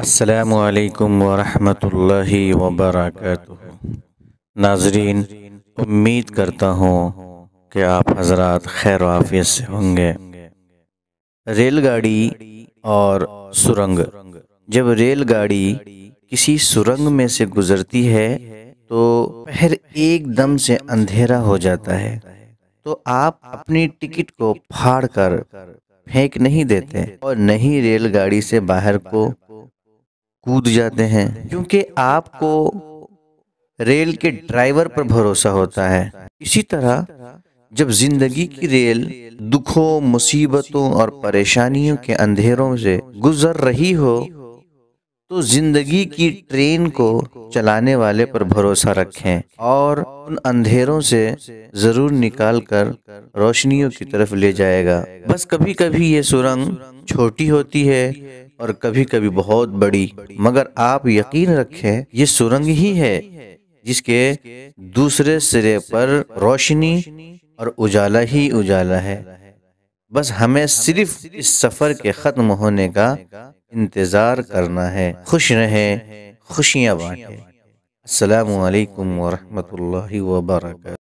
असलकम वरहमतुल्लाह वबरक नाजरीन उम्मीद करता हूँ कि आप हजरत खैर वाफियत से होंगे रेलगाड़ी और सुरंग जब रेलगाड़ी किसी सुरंग में से गुजरती है तो फिर एकदम से अंधेरा हो जाता है तो आप अपनी टिकट को फाड़ कर फेंक नहीं देते और नहीं रेलगाड़ी से बाहर को कूद जाते हैं क्योंकि आपको रेल के ड्राइवर पर भरोसा होता है इसी तरह जब जिंदगी की रेल दुखों मुसीबतों और परेशानियों के अंधेरों से गुजर रही हो तो जिंदगी की ट्रेन को चलाने वाले पर भरोसा रखें और उन अंधेरों से जरूर निकाल कर रोशनियों की तरफ ले जाएगा बस कभी कभी ये सुरंग छोटी होती है और कभी कभी बहुत बड़ी मगर आप यकीन रखें ये सुरंग ही है जिसके दूसरे सिरे पर रोशनी और उजाला ही उजाला है बस हमें सिर्फ इस सफर के खत्म होने का इंतजार करना है खुश रहें खुशियाँ बांटें असलकम वरहमल वर्का